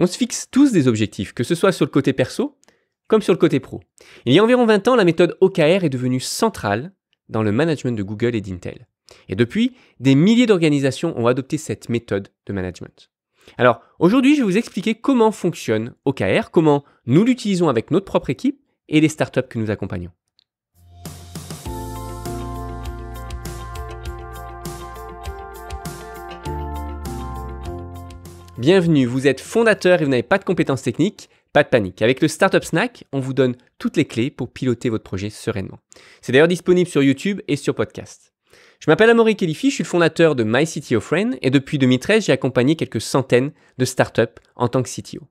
On se fixe tous des objectifs, que ce soit sur le côté perso comme sur le côté pro. Il y a environ 20 ans, la méthode OKR est devenue centrale dans le management de Google et d'Intel. Et depuis, des milliers d'organisations ont adopté cette méthode de management. Alors, aujourd'hui, je vais vous expliquer comment fonctionne OKR, comment nous l'utilisons avec notre propre équipe et les startups que nous accompagnons. Bienvenue, vous êtes fondateur et vous n'avez pas de compétences techniques, pas de panique. Avec le Startup Snack, on vous donne toutes les clés pour piloter votre projet sereinement. C'est d'ailleurs disponible sur YouTube et sur podcast. Je m'appelle Amaury Kelifi, je suis le fondateur de My Friend et depuis 2013, j'ai accompagné quelques centaines de startups en tant que CTO.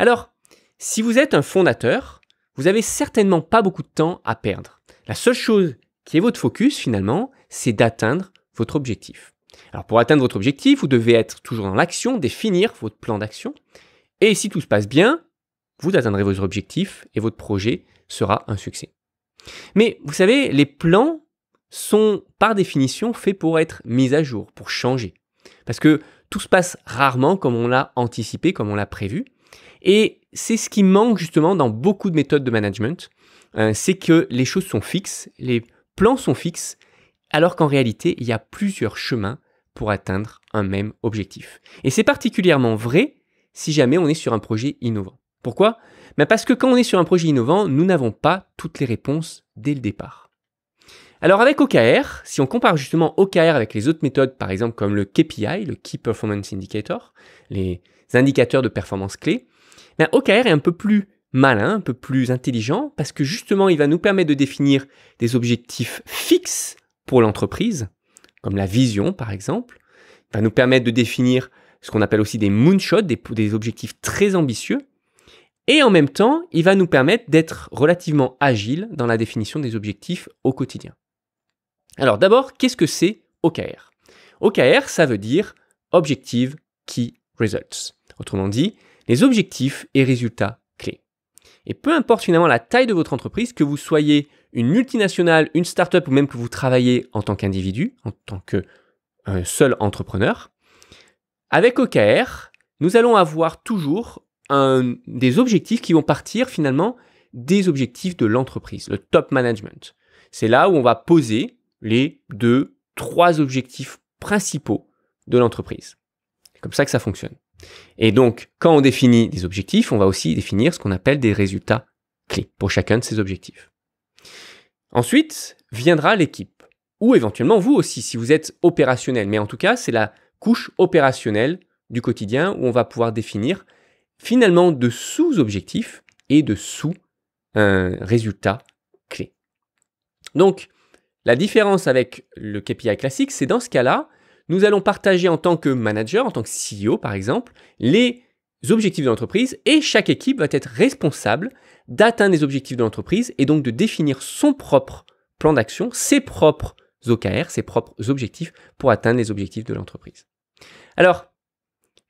Alors, si vous êtes un fondateur, vous n'avez certainement pas beaucoup de temps à perdre. La seule chose qui est votre focus finalement, c'est d'atteindre votre objectif. Alors pour atteindre votre objectif, vous devez être toujours dans l'action, définir votre plan d'action. Et si tout se passe bien, vous atteindrez vos objectifs et votre projet sera un succès. Mais vous savez, les plans sont par définition faits pour être mis à jour, pour changer. Parce que tout se passe rarement comme on l'a anticipé, comme on l'a prévu. Et c'est ce qui manque justement dans beaucoup de méthodes de management. Hein, c'est que les choses sont fixes, les plans sont fixes, alors qu'en réalité, il y a plusieurs chemins pour atteindre un même objectif. Et c'est particulièrement vrai si jamais on est sur un projet innovant. Pourquoi ben Parce que quand on est sur un projet innovant, nous n'avons pas toutes les réponses dès le départ. Alors avec OKR, si on compare justement OKR avec les autres méthodes, par exemple comme le KPI, le Key Performance Indicator, les indicateurs de performance clés, ben OKR est un peu plus malin, un peu plus intelligent, parce que justement il va nous permettre de définir des objectifs fixes pour l'entreprise, comme la vision par exemple. va nous permettre de définir ce qu'on appelle aussi des moonshots, des, des objectifs très ambitieux. Et en même temps, il va nous permettre d'être relativement agile dans la définition des objectifs au quotidien. Alors d'abord, qu'est-ce que c'est OKR OKR, ça veut dire Objective Key Results. Autrement dit, les objectifs et résultats clés. Et peu importe finalement la taille de votre entreprise, que vous soyez une multinationale, une start-up ou même que vous travaillez en tant qu'individu, en tant que euh, seul entrepreneur, avec OKR, nous allons avoir toujours des objectifs qui vont partir finalement des objectifs de l'entreprise, le top management. C'est là où on va poser les deux, trois objectifs principaux de l'entreprise. C'est comme ça que ça fonctionne. Et donc, quand on définit des objectifs, on va aussi définir ce qu'on appelle des résultats clés pour chacun de ces objectifs. Ensuite viendra l'équipe, ou éventuellement vous aussi si vous êtes opérationnel, mais en tout cas c'est la couche opérationnelle du quotidien où on va pouvoir définir finalement de sous-objectifs et de sous-résultats euh, clés. Donc la différence avec le KPI classique, c'est dans ce cas-là, nous allons partager en tant que manager, en tant que CEO par exemple, les objectifs de l'entreprise et chaque équipe va être responsable d'atteindre les objectifs de l'entreprise et donc de définir son propre plan d'action, ses propres OKR, ses propres objectifs pour atteindre les objectifs de l'entreprise. Alors,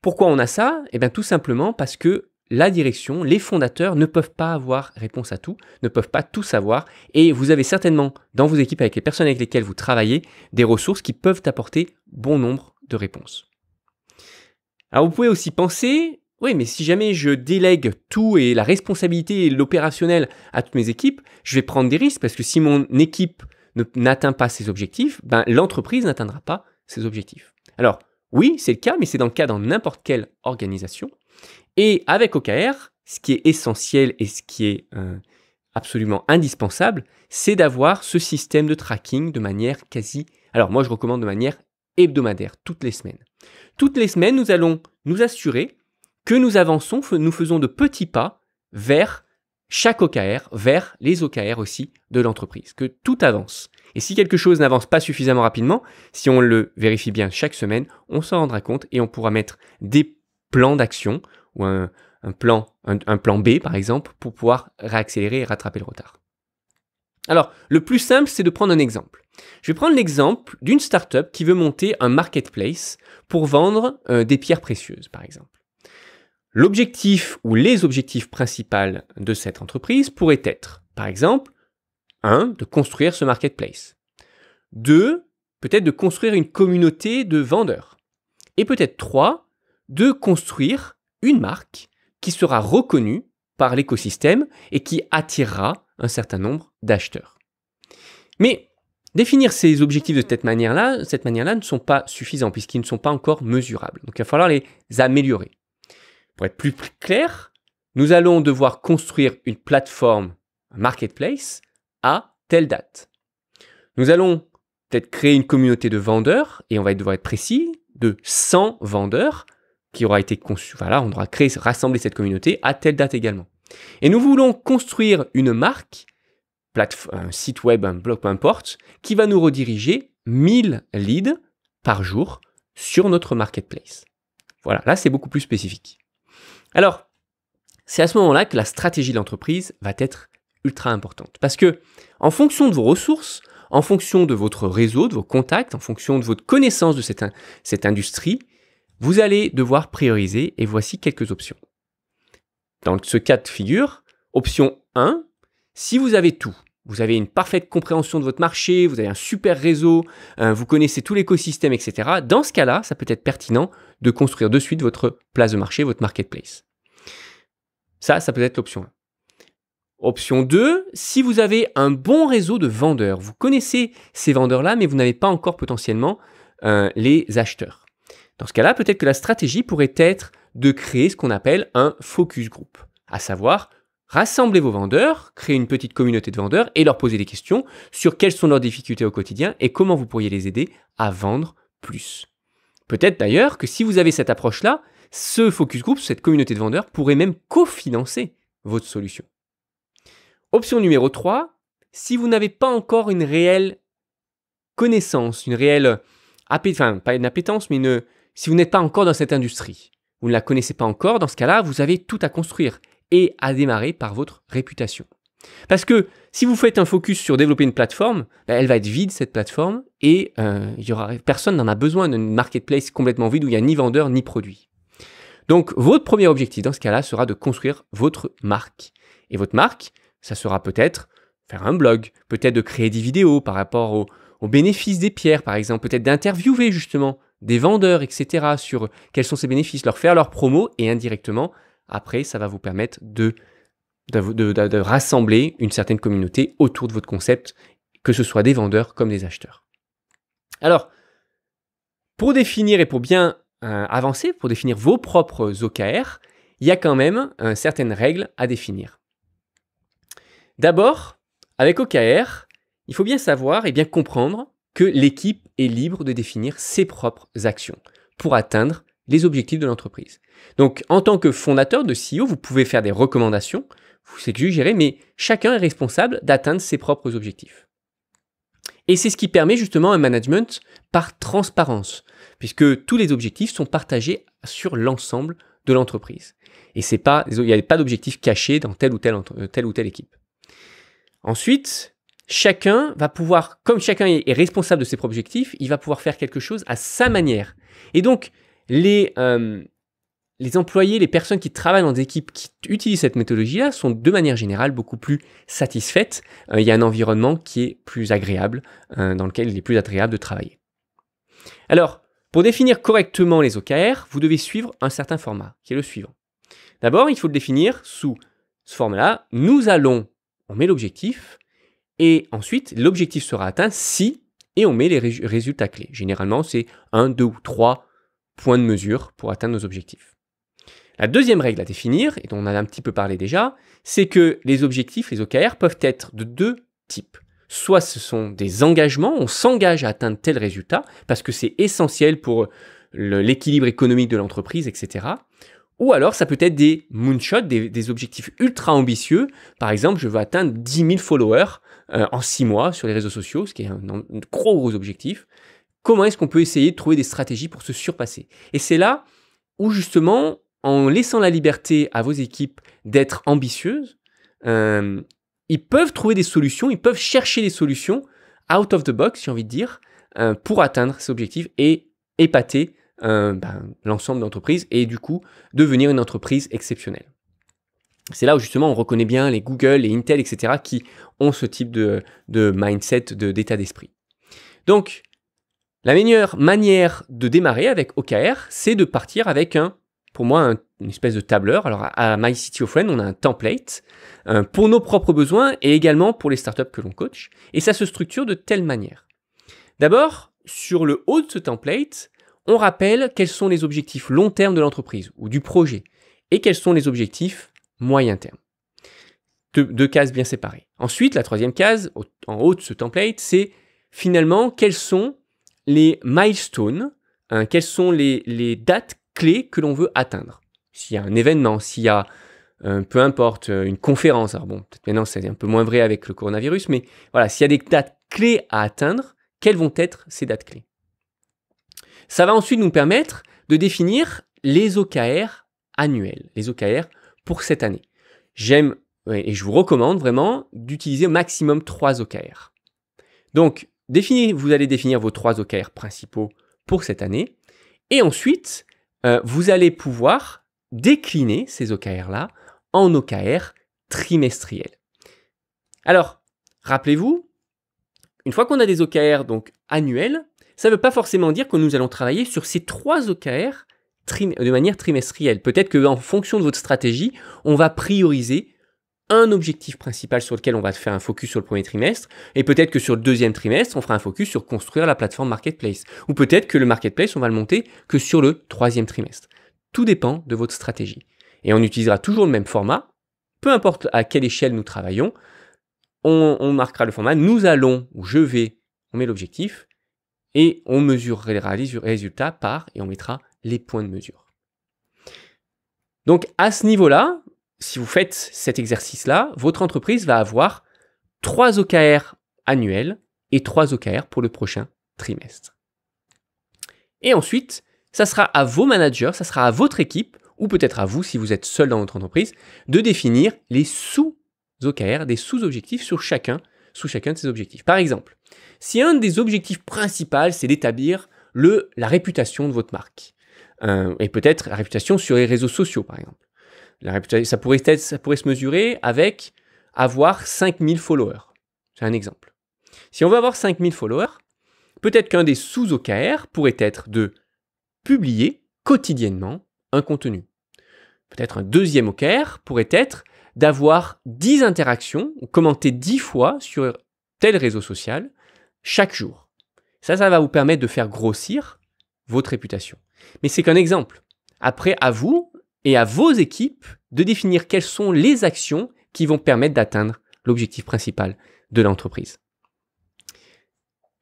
pourquoi on a ça Eh bien tout simplement parce que la direction, les fondateurs ne peuvent pas avoir réponse à tout, ne peuvent pas tout savoir. Et vous avez certainement dans vos équipes, avec les personnes avec lesquelles vous travaillez, des ressources qui peuvent apporter bon nombre de réponses. Alors vous pouvez aussi penser oui, mais si jamais je délègue tout et la responsabilité et l'opérationnel à toutes mes équipes, je vais prendre des risques parce que si mon équipe n'atteint pas ses objectifs, ben, l'entreprise n'atteindra pas ses objectifs. Alors, oui, c'est le cas, mais c'est dans le cas dans n'importe quelle organisation. Et avec OKR, ce qui est essentiel et ce qui est euh, absolument indispensable, c'est d'avoir ce système de tracking de manière quasi... Alors moi, je recommande de manière hebdomadaire, toutes les semaines. Toutes les semaines, nous allons nous assurer que nous avançons, nous faisons de petits pas vers chaque OKR, vers les OKR aussi de l'entreprise, que tout avance. Et si quelque chose n'avance pas suffisamment rapidement, si on le vérifie bien chaque semaine, on s'en rendra compte et on pourra mettre des plans d'action ou un, plan, un, plan B par exemple pour pouvoir réaccélérer et rattraper le retard. Alors, le plus simple, c'est de prendre un exemple. Je vais prendre l'exemple d'une startup qui veut monter un marketplace pour vendre euh, des pierres précieuses, par exemple. L'objectif ou les objectifs principaux de cette entreprise pourraient être, par exemple, 1. De construire ce marketplace. 2. Peut-être de construire une communauté de vendeurs. Et peut-être 3. De construire une marque qui sera reconnue par l'écosystème et qui attirera un certain nombre d'acheteurs. Mais définir ces objectifs de cette manière-là, cette manière-là ne sont pas suffisants puisqu'ils ne sont pas encore mesurables. Donc il va falloir les améliorer. Pour être plus clair, nous allons devoir construire une plateforme, marketplace, à telle date. Nous allons peut-être créer une communauté de vendeurs, et on va devoir être précis, de 100 vendeurs qui aura été conçu. Voilà, on aura créé, rassemblé cette communauté à telle date également. Et nous voulons construire une marque, un site web, un blog, peu importe, qui va nous rediriger 1000 leads par jour sur notre marketplace. Voilà, là c'est beaucoup plus spécifique. Alors, c'est à ce moment-là que la stratégie de l'entreprise va être ultra importante. Parce que, en fonction de vos ressources, en fonction de votre réseau, de vos contacts, en fonction de votre connaissance de cette, cette industrie, vous allez devoir prioriser et voici quelques options. Dans ce cas de figure, option 1, si vous avez tout, vous avez une parfaite compréhension de votre marché, vous avez un super réseau, euh, vous connaissez tout l'écosystème, etc. Dans ce cas-là, ça peut être pertinent de construire de suite votre place de marché, votre marketplace. Ça, ça peut être l'option 1. Option 2, si vous avez un bon réseau de vendeurs, vous connaissez ces vendeurs-là, mais vous n'avez pas encore potentiellement euh, les acheteurs. Dans ce cas-là, peut-être que la stratégie pourrait être de créer ce qu'on appelle un focus group, à savoir Rassemblez vos vendeurs, créez une petite communauté de vendeurs et leur posez des questions sur quelles sont leurs difficultés au quotidien et comment vous pourriez les aider à vendre plus. Peut-être d'ailleurs que si vous avez cette approche-là, ce focus group, cette communauté de vendeurs pourrait même cofinancer votre solution. Option numéro 3, si vous n'avez pas encore une réelle connaissance, une réelle appétence, enfin pas une appétence, mais si vous n'êtes pas encore dans cette industrie, vous ne la connaissez pas encore, dans ce cas-là, vous avez tout à construire et à démarrer par votre réputation. Parce que si vous faites un focus sur développer une plateforme, bah, elle va être vide cette plateforme et euh, y aura, personne n'en a besoin d'une marketplace complètement vide où il n'y a ni vendeur ni produit. Donc votre premier objectif dans ce cas-là sera de construire votre marque. Et votre marque, ça sera peut-être faire un blog, peut-être de créer des vidéos par rapport aux au bénéfices des pierres par exemple, peut-être d'interviewer justement des vendeurs, etc. sur quels sont ces bénéfices, leur faire leur promo et indirectement après, ça va vous permettre de, rassembler une certaine communauté autour de votre concept, que ce soit des vendeurs comme des acheteurs. Alors, pour définir et pour bien euh, avancer, pour définir vos propres OKR, il y a quand même euh, certaines règles à définir. D'abord, avec OKR, il faut bien savoir et bien comprendre que l'équipe est libre de définir ses propres actions pour atteindre les objectifs de l'entreprise. Donc, en tant que fondateur de CEO, vous pouvez faire des recommandations, vous suggérez, mais chacun est responsable d'atteindre ses propres objectifs. Et c'est ce qui permet justement un management par transparence, puisque tous les objectifs sont partagés sur l'ensemble de l'entreprise. Et c'est pas, il n'y a pas d'objectifs cachés dans telle ou telle, euh, telle ou telle équipe. Ensuite, chacun va pouvoir, comme chacun est responsable de ses propres objectifs, il va pouvoir faire quelque chose à sa manière. Et donc, euh, les, employés, les personnes qui travaillent dans des équipes qui utilisent cette méthodologie-là sont de manière générale beaucoup plus satisfaites. Euh, il y a un environnement qui est plus agréable, euh, dans lequel il est plus agréable de travailler. Alors, pour définir correctement les OKR, vous devez suivre un certain format, qui est le suivant. D'abord, il faut le définir sous ce format-là. Nous allons, on met l'objectif, et ensuite, l'objectif sera atteint si, et on met les résultats clés. Généralement, c'est 1, 2 ou 3 point de mesure pour atteindre nos objectifs. La deuxième règle à définir, et dont on a un petit peu parlé déjà, c'est que les objectifs, les OKR, peuvent être de deux types. Soit ce sont des engagements, on s'engage à atteindre tel résultat, parce que c'est essentiel pour l'équilibre économique de l'entreprise, etc. Ou alors ça peut être des moonshots, des, objectifs ultra ambitieux. Par exemple, je veux atteindre 10 000 followers euh, en 6 mois sur les réseaux sociaux, ce qui est un, gros gros objectif comment est-ce qu'on peut essayer de trouver des stratégies pour se surpasser Et c'est là où justement, en laissant la liberté à vos équipes d'être ambitieuses, euh, ils peuvent trouver des solutions, ils peuvent chercher des solutions out of the box, j'ai envie de dire, euh, pour atteindre ces objectifs et épater euh, ben, l'ensemble d'entreprises et du coup devenir une entreprise exceptionnelle. C'est là où justement on reconnaît bien les Google, les Intel, etc., qui ont ce type de, de mindset, d'état d'esprit. Donc, la meilleure manière de démarrer avec OKR, c'est de partir avec un, pour moi, une espèce de tableur. Alors à My City of Friends, on a un template euh, pour nos propres besoins et également pour les startups que l'on coach. Et ça se structure de telle manière. D'abord, sur le haut de ce template, on rappelle quels sont les objectifs long terme de l'entreprise ou du projet et quels sont les objectifs moyen terme. deux, cases bien séparées. Ensuite, la troisième case, en haut de ce template, c'est finalement quels sont les milestones, hein, quelles sont les, dates clés que l'on veut atteindre. S'il y a un événement, s'il y a, euh, peu importe, euh, une conférence, alors bon, peut-être maintenant c'est un peu moins vrai avec le coronavirus, mais voilà, s'il y a des dates clés à atteindre, quelles vont être ces dates clés Ça va ensuite nous permettre de définir les OKR annuels, les OKR pour cette année. J'aime et je vous recommande vraiment d'utiliser au maximum 3 OKR. Donc, vous allez définir vos trois OKR principaux pour cette année. Et ensuite, euh, vous allez pouvoir décliner ces OKR-là en OKR trimestriels. Alors, rappelez-vous, une fois qu'on a des OKR donc annuels, ça ne veut pas forcément dire que nous allons travailler sur ces trois OKR de manière trimestrielle. Peut-être qu'en fonction de votre stratégie, on va prioriser un objectif principal sur lequel on va faire un focus sur le premier trimestre, et peut-être que sur le deuxième trimestre, on fera un focus sur construire la plateforme marketplace, ou peut-être que le marketplace, on va le monter que sur le troisième trimestre. Tout dépend de votre stratégie. Et on utilisera toujours le même format, peu importe à quelle échelle nous travaillons, on, on marquera le format, nous allons, ou je vais, on met l'objectif, et on mesurera les résultats par, et on mettra les points de mesure. Donc à ce niveau-là, si vous faites cet exercice-là, votre entreprise va avoir 3 OKR annuels et 3 OKR pour le prochain trimestre. Et ensuite, ça sera à vos managers, ça sera à votre équipe, ou peut-être à vous si vous êtes seul dans votre entreprise, de définir les sous-OKR, des sous-objectifs sur chacun, sous chacun de ces objectifs. Par exemple, si un des objectifs principaux, c'est d'établir la réputation de votre marque, euh, et peut-être la réputation sur les réseaux sociaux, par exemple, la ça pourrait, être, ça pourrait se mesurer avec avoir 5000 followers. C'est un exemple. Si on veut avoir 5000 followers, peut-être qu'un des sous-OKR pourrait être de publier quotidiennement un contenu. Peut-être un deuxième OKR pourrait être d'avoir 10 interactions ou commenter 10 fois sur tel réseau social chaque jour. Ça, ça va vous permettre de faire grossir votre réputation. Mais c'est qu'un exemple. Après, à vous et à vos équipes de définir quelles sont les actions qui vont permettre d'atteindre l'objectif principal de l'entreprise.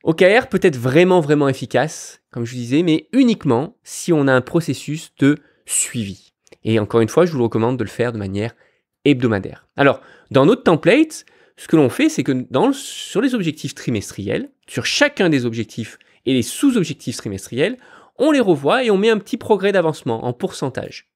OKR peut être vraiment, vraiment efficace, comme je vous disais, mais uniquement si on a un processus de suivi. Et encore une fois, je vous recommande de le faire de manière hebdomadaire. Alors, dans notre template, ce que l'on fait, c'est que sur les objectifs trimestriels, sur chacun des objectifs et les sous-objectifs trimestriels, on les revoit et on met un petit progrès d'avancement en pourcentage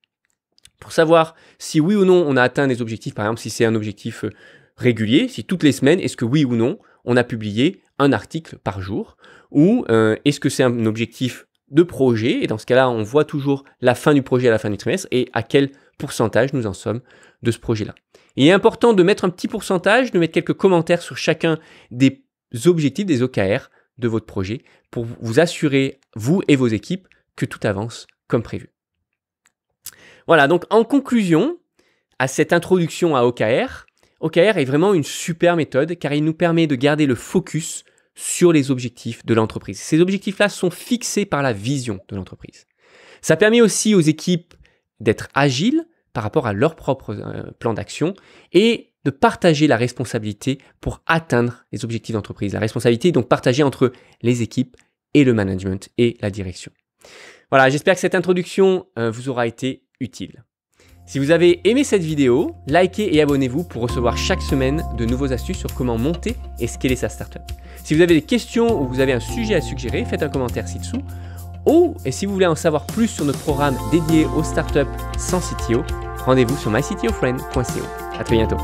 pour savoir si oui ou non on a atteint des objectifs, par exemple si c'est un objectif euh, régulier, si toutes les semaines, est-ce que oui ou non on a publié un article par jour, ou euh, est-ce que c'est un objectif de projet, et dans ce cas-là, on voit toujours la fin du projet à la fin du trimestre, et à quel pourcentage nous en sommes de ce projet-là. Il est important de mettre un petit pourcentage, de mettre quelques commentaires sur chacun des objectifs, des OKR de votre projet, pour vous assurer, vous et vos équipes, que tout avance comme prévu. Voilà, donc en conclusion à cette introduction à OKR, OKR est vraiment une super méthode car il nous permet de garder le focus sur les objectifs de l'entreprise. Ces objectifs-là sont fixés par la vision de l'entreprise. Ça permet aussi aux équipes d'être agiles par rapport à leur propre euh, plan d'action et de partager la responsabilité pour atteindre les objectifs d'entreprise. La responsabilité est donc partagée entre les équipes et le management et la direction. Voilà, j'espère que cette introduction euh, vous aura été utile. Si vous avez aimé cette vidéo, likez et abonnez-vous pour recevoir chaque semaine de nouveaux astuces sur comment monter et scaler sa startup. Si vous avez des questions ou vous avez un sujet à suggérer, faites un commentaire ci-dessous. Ou oh, et si vous voulez en savoir plus sur notre programme dédié aux startups sans CTO, rendez-vous sur myctofriend.co. À très bientôt.